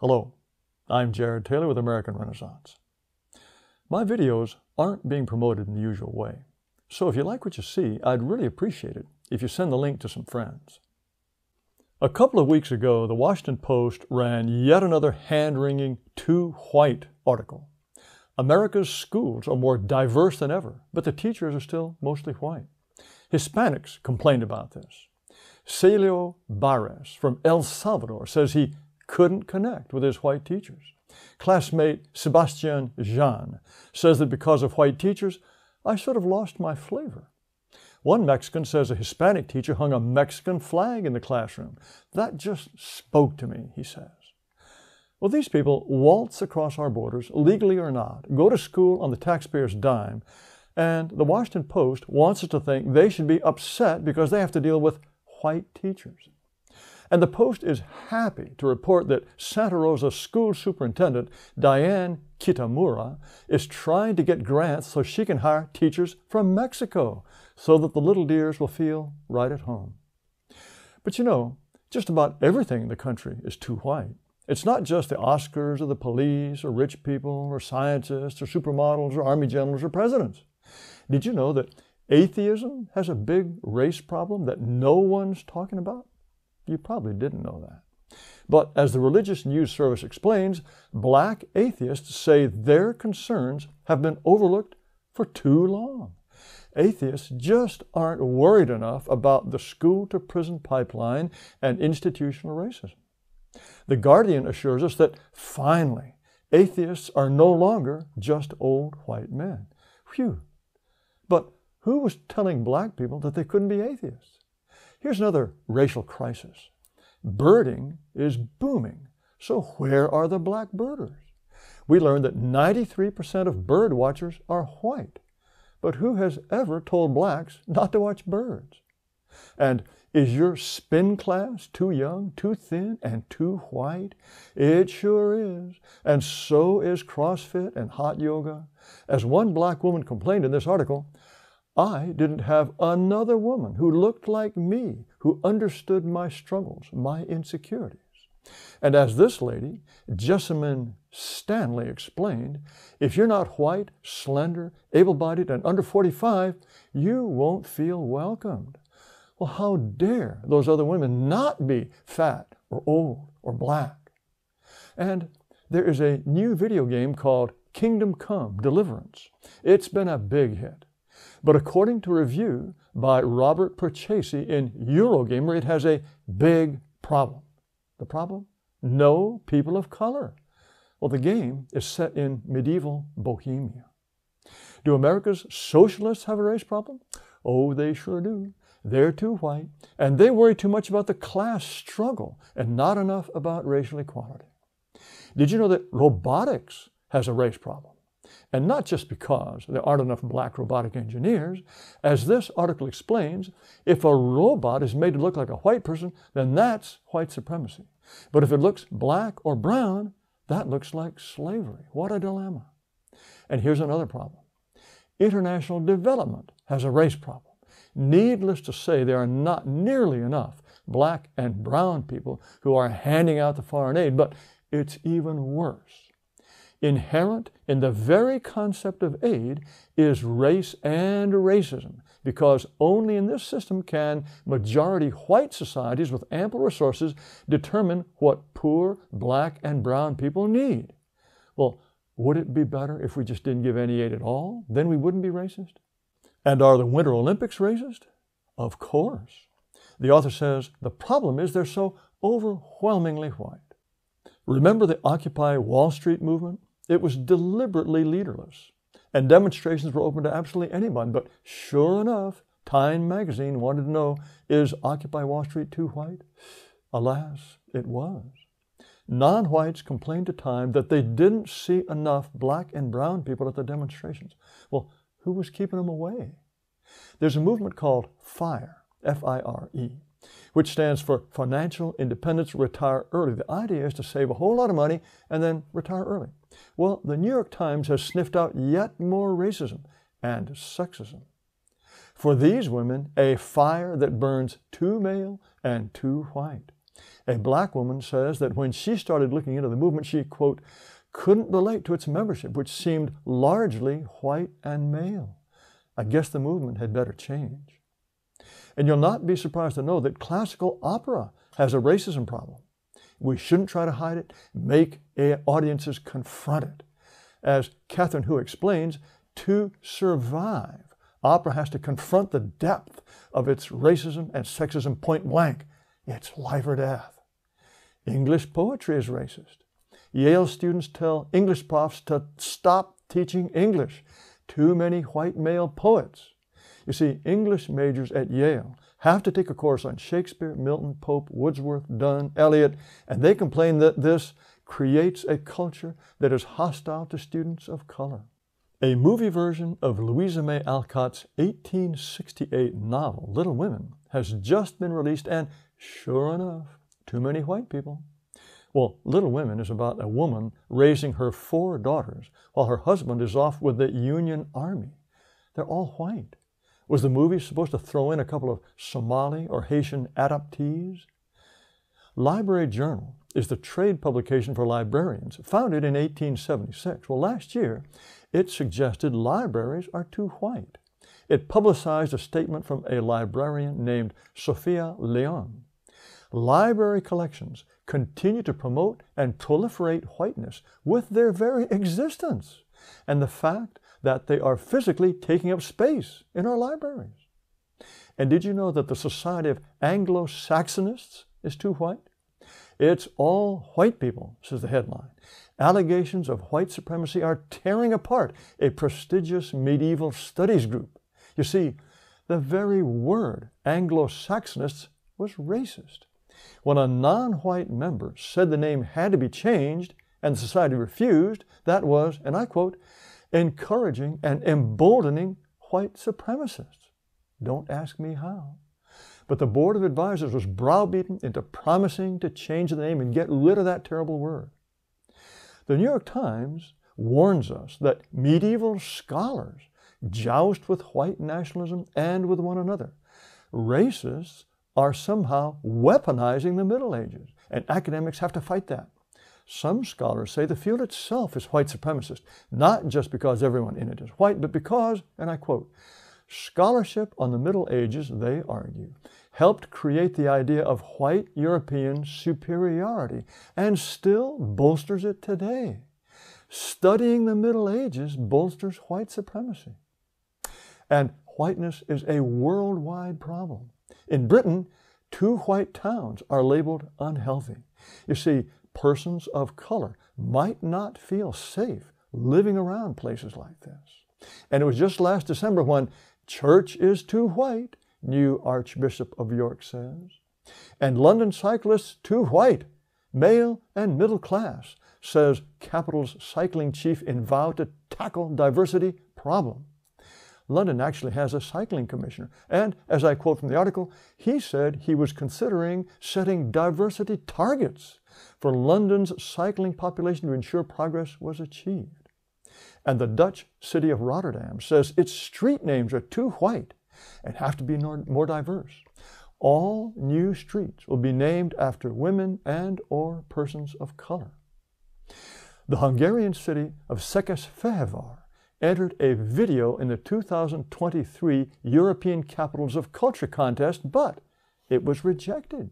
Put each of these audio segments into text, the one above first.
Hello, I'm Jared Taylor with American Renaissance. My videos aren't being promoted in the usual way, so if you like what you see, I'd really appreciate it if you send the link to some friends. A couple of weeks ago, the Washington Post ran yet another hand-wringing too white article. America's schools are more diverse than ever, but the teachers are still mostly white. Hispanics complained about this. Celio Barres from El Salvador says he couldn't connect with his white teachers. Classmate Sebastian Jean says that because of white teachers, I sort of lost my flavor. One Mexican says a Hispanic teacher hung a Mexican flag in the classroom. That just spoke to me, he says. Well, these people waltz across our borders, legally or not, go to school on the taxpayer's dime, and the Washington Post wants us to think they should be upset because they have to deal with white teachers. And the Post is happy to report that Santa Rosa School Superintendent Diane Kitamura is trying to get grants so she can hire teachers from Mexico so that the little dears will feel right at home. But you know, just about everything in the country is too white. It's not just the Oscars or the police or rich people or scientists or supermodels or army generals or presidents. Did you know that atheism has a big race problem that no one's talking about? You probably didn't know that. But as the Religious News Service explains, black atheists say their concerns have been overlooked for too long. Atheists just aren't worried enough about the school to prison pipeline and institutional racism. The Guardian assures us that finally, atheists are no longer just old white men. Phew. But who was telling black people that they couldn't be atheists? Here's another racial crisis. Birding is booming. So where are the black birders? We learned that 93% of bird watchers are white. But who has ever told blacks not to watch birds? And is your spin class too young, too thin, and too white? It sure is. And so is CrossFit and hot yoga. As one black woman complained in this article, I didn't have another woman who looked like me, who understood my struggles, my insecurities. And as this lady, Jessamine Stanley, explained, if you're not white, slender, able bodied, and under 45, you won't feel welcomed. Well, how dare those other women not be fat or old or black? And there is a new video game called Kingdom Come Deliverance. It's been a big hit. But according to a review by Robert Perchese in Eurogamer, it has a big problem. The problem? No people of color. Well, the game is set in medieval Bohemia. Do America's socialists have a race problem? Oh, they sure do. They're too white, and they worry too much about the class struggle and not enough about racial equality. Did you know that robotics has a race problem? And not just because there aren't enough black robotic engineers. As this article explains, if a robot is made to look like a white person, then that's white supremacy. But if it looks black or brown, that looks like slavery. What a dilemma. And here's another problem international development has a race problem. Needless to say, there are not nearly enough black and brown people who are handing out the foreign aid, but it's even worse. Inherent in the very concept of aid is race and racism, because only in this system can majority white societies with ample resources determine what poor black and brown people need. Well, would it be better if we just didn't give any aid at all? Then we wouldn't be racist. And are the Winter Olympics racist? Of course. The author says the problem is they're so overwhelmingly white. Remember the Occupy Wall Street movement? It was deliberately leaderless, and demonstrations were open to absolutely anyone. But sure enough, Time magazine wanted to know is Occupy Wall Street too white? Alas, it was. Non whites complained to Time that they didn't see enough black and brown people at the demonstrations. Well, who was keeping them away? There's a movement called FIRE, F I R E, which stands for Financial Independence Retire Early. The idea is to save a whole lot of money and then retire early. Well, the New York Times has sniffed out yet more racism and sexism. For these women, a fire that burns two male and two white. A black woman says that when she started looking into the movement, she, quote, couldn't relate to its membership, which seemed largely white and male. I guess the movement had better change. And you'll not be surprised to know that classical opera has a racism problem. We shouldn't try to hide it. Make audiences confront it. As Catherine Hu explains, to survive, opera has to confront the depth of its racism and sexism point blank. It's life or death. English poetry is racist. Yale students tell English profs to stop teaching English. Too many white male poets. You see, English majors at Yale have to take a course on Shakespeare, Milton, Pope, Wordsworth, Donne, Eliot, and they complain that this creates a culture that is hostile to students of color. A movie version of Louisa May Alcott's 1868 novel, Little Women, has just been released, and sure enough, too many white people. Well, Little Women is about a woman raising her four daughters while her husband is off with the Union Army. They're all white. Was the movie supposed to throw in a couple of Somali or Haitian adoptees? Library Journal is the trade publication for librarians, founded in 1876. Well, last year, it suggested libraries are too white. It publicized a statement from a librarian named Sophia Leon. Library collections continue to promote and proliferate whiteness with their very existence. And the fact that they are physically taking up space in our libraries. And did you know that the Society of Anglo Saxonists is too white? It's all white people, says the headline. Allegations of white supremacy are tearing apart a prestigious medieval studies group. You see, the very word Anglo Saxonists was racist. When a non white member said the name had to be changed and the society refused, that was, and I quote, encouraging and emboldening white supremacists. Don't ask me how. But the Board of Advisors was browbeaten into promising to change the name and get rid of that terrible word. The New York Times warns us that medieval scholars joust with white nationalism and with one another. Racists are somehow weaponizing the Middle Ages, and academics have to fight that. Some scholars say the field itself is white supremacist, not just because everyone in it is white, but because, and I quote, scholarship on the Middle Ages, they argue, helped create the idea of white European superiority and still bolsters it today. Studying the Middle Ages bolsters white supremacy. And whiteness is a worldwide problem. In Britain, two white towns are labeled unhealthy. You see, persons of color might not feel safe living around places like this. And it was just last December when church is too white, new Archbishop of York says. And London cyclists too white, male and middle class, says Capital's cycling chief in vow to tackle diversity problem. London actually has a cycling commissioner. And as I quote from the article, he said he was considering setting diversity targets for London's cycling population to ensure progress was achieved. And the Dutch city of Rotterdam says its street names are too white and have to be more diverse. All new streets will be named after women and or persons of color. The Hungarian city of Szekesfehervar entered a video in the 2023 European Capitals of Culture contest, but it was rejected.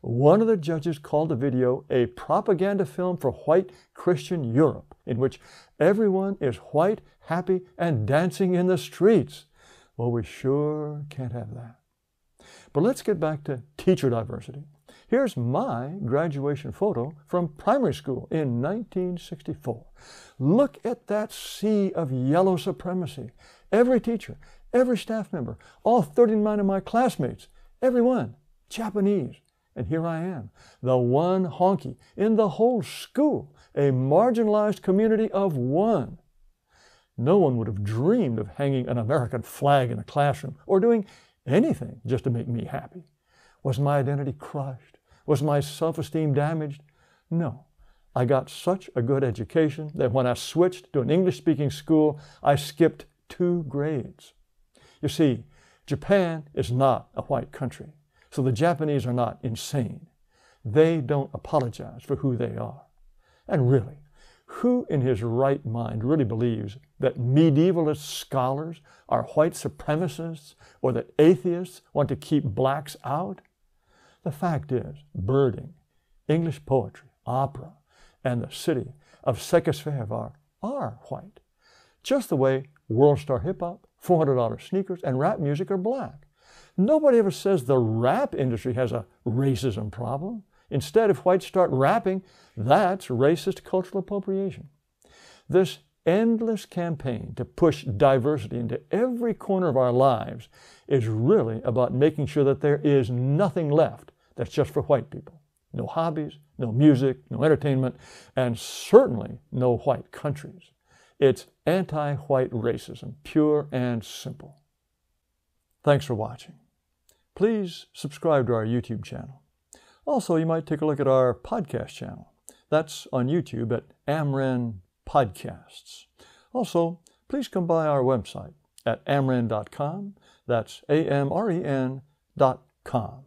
One of the judges called the video a propaganda film for white Christian Europe, in which everyone is white, happy, and dancing in the streets. Well, we sure can't have that. But let's get back to teacher diversity. Here's my graduation photo from primary school in 1964. Look at that sea of yellow supremacy. Every teacher, every staff member, all 39 of my classmates, everyone Japanese. And here I am, the one honky in the whole school, a marginalized community of one. No one would have dreamed of hanging an American flag in a classroom or doing anything just to make me happy. Was my identity crushed? Was my self esteem damaged? No. I got such a good education that when I switched to an English speaking school, I skipped two grades. You see, Japan is not a white country, so the Japanese are not insane. They don't apologize for who they are. And really, who in his right mind really believes that medievalist scholars are white supremacists or that atheists want to keep blacks out? The fact is, birding, English poetry, opera, and the city of Sekesfehevar are white, just the way world star hip hop, $400 sneakers, and rap music are black. Nobody ever says the rap industry has a racism problem. Instead, if whites start rapping, that's racist cultural appropriation. This endless campaign to push diversity into every corner of our lives is really about making sure that there is nothing left that's just for white people. No hobbies, no music, no entertainment, and certainly no white countries. It's anti white racism, pure and simple. Thanks for watching. Please subscribe to our YouTube channel. Also, you might take a look at our podcast channel. That's on YouTube at Amren Podcasts. Also, please come by our website at amren.com. That's A M R E N dot com.